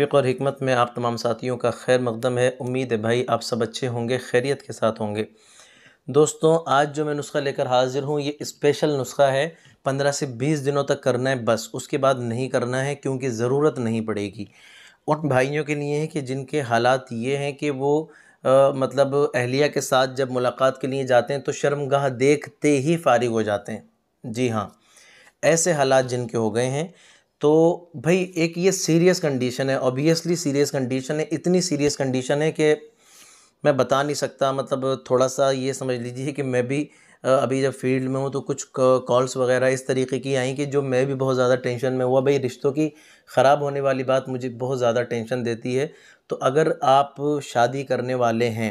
फ़िक्र और हमत में आप तमाम साथियों का खैर मकदम है उम्मीद है भाई आप सब अच्छे होंगे खैरियत के साथ होंगे दोस्तों आज जो मैं नुस्खा लेकर हाजिर हूँ ये स्पेशल नुस्खा है पंद्रह से बीस दिनों तक करना है बस उसके बाद नहीं करना है क्योंकि ज़रूरत नहीं पड़ेगी उन भाइयों के लिए है कि जिनके हालात ये हैं कि वो आ, मतलब अहलिया के साथ जब मुलाकात के लिए जाते हैं तो शर्मगाह देखते ही फारिग हो जाते हैं जी हाँ ऐसे हालात जिनके हो गए हैं तो भाई एक ये सीरियस कंडीशन है ऑब्वियसली सीरियस कंडीशन है इतनी सीरियस कंडीशन है कि मैं बता नहीं सकता मतलब थोड़ा सा ये समझ लीजिए कि मैं भी अभी जब फील्ड में हूँ तो कुछ कॉल्स वगैरह इस तरीके की आई कि जो मैं भी बहुत ज़्यादा टेंशन में हुआ भाई रिश्तों की ख़राब होने वाली बात मुझे बहुत ज़्यादा टेंशन देती है तो अगर आप शादी करने वाले हैं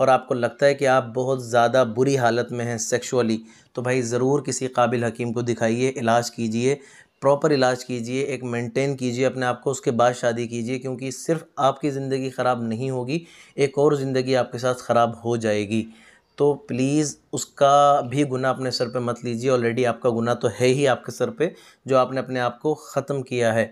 और आपको लगता है कि आप बहुत ज़्यादा बुरी हालत में हैं सेक्सुअली तो भाई ज़रूर किसी काबिल हकीम को दिखाइए इलाज कीजिए प्रॉपर इलाज कीजिए एक मेंटेन कीजिए अपने आप को उसके बाद शादी कीजिए क्योंकि सिर्फ आपकी ज़िंदगी ख़राब नहीं होगी एक और ज़िंदगी आपके साथ ख़राब हो जाएगी तो प्लीज़ उसका भी गुना अपने सर पे मत लीजिए ऑलरेडी आपका गुना तो है ही आपके सर पे जो आपने अपने आप को ख़त्म किया है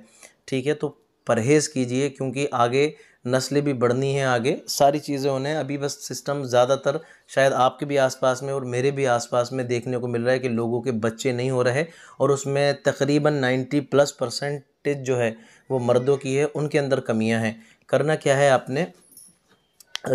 ठीक है तो परहेज़ कीजिए क्योंकि आगे नस्लें भी बढ़नी हैं आगे सारी चीज़ें उन्हें अभी बस सिस्टम ज़्यादातर शायद आपके भी आसपास में और मेरे भी आसपास में देखने को मिल रहा है कि लोगों के बच्चे नहीं हो रहे और उसमें तकरीबन नाइन्टी प्लस परसेंटेज जो है वो मर्दों की है उनके अंदर कमियाँ हैं करना क्या है आपने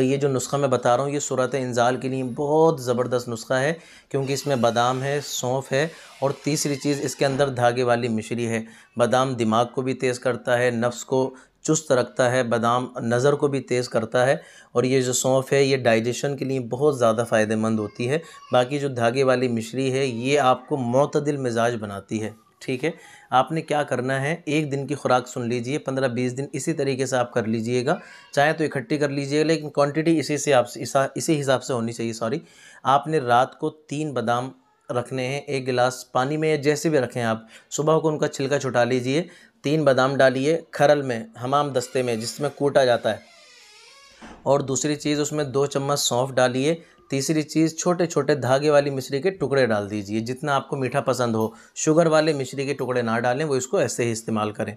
ये जो नुस्खा मैं बता रहा हूँ ये सूरत इंजाल के लिए बहुत ज़बरदस्त नुस्खा है क्योंकि इसमें बादाम है सौंफ है और तीसरी चीज़ इसके अंदर धागे वाली मिश्री है बादाम दिमाग को भी तेज़ करता है नफ्स को चुस्त रखता है बादाम नज़र को भी तेज़ करता है और ये जो सौंफ है ये डाइजेशन के लिए बहुत ज़्यादा फ़ायदेमंद होती है बाकी जो धागे वाली मिश्री है ये आपको मतदिल मिजाज बनाती है ठीक है आपने क्या करना है एक दिन की खुराक सुन लीजिए पंद्रह बीस दिन इसी तरीके से आप कर लीजिएगा चाहे तो इकट्ठी कर लीजिएगा लेकिन क्वांटिटी इसी से आप इसी हिसाब से होनी चाहिए सॉरी आपने रात को तीन बादाम रखने हैं एक गिलास पानी में या जैसे भी रखें आप सुबह को उनका छिलका छुटा लीजिए तीन बादाम डालिए खरल में हमाम दस्ते में जिसमें कूटा जाता है और दूसरी चीज़ उसमें दो चम्मच सौंफ डालिए तीसरी चीज़ छोटे छोटे धागे वाली मिश्री के टुकड़े डाल दीजिए जितना आपको मीठा पसंद हो शुगर वाले मिश्री के टुकड़े ना डालें वो इसको ऐसे ही इस्तेमाल करें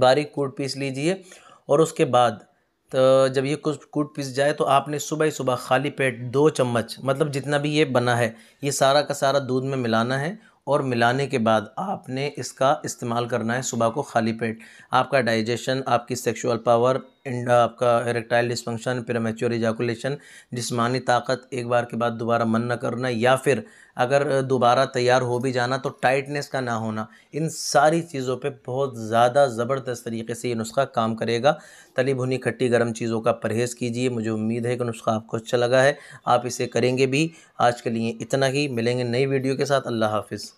बारीक कूट पीस लीजिए और उसके बाद तो जब ये कुछ कूट पीस जाए तो आपने सुबह ही सुबह खाली पेट दो चम्मच मतलब जितना भी ये बना है ये सारा का सारा दूध में मिलाना है और मिलाने के बाद आपने इसका इस्तेमाल करना है सुबह को खाली पेट आपका डाइजेशन आपकी सेक्सुअल पावर Uh, आपका इरेक्टाइल डिस्फंक्शन पेरामेच्योर इजाकुलेशन जिसमानी ताकत एक बार के बाद दोबारा मन न करना या फिर अगर uh, दोबारा तैयार हो भी जाना तो टाइटनेस का ना होना इन सारी चीज़ों पे बहुत ज़्यादा ज़बरदस्त तरीके से ये नुस्खा काम करेगा तली भुनी खट्टी गर्म चीज़ों का परहेज़ कीजिए मुझे उम्मीद है कि नुस्खा आपको अच्छा लगा है आप इसे करेंगे भी आज के लिए इतना ही मिलेंगे नई वीडियो के साथ अल्लाह हाफिज़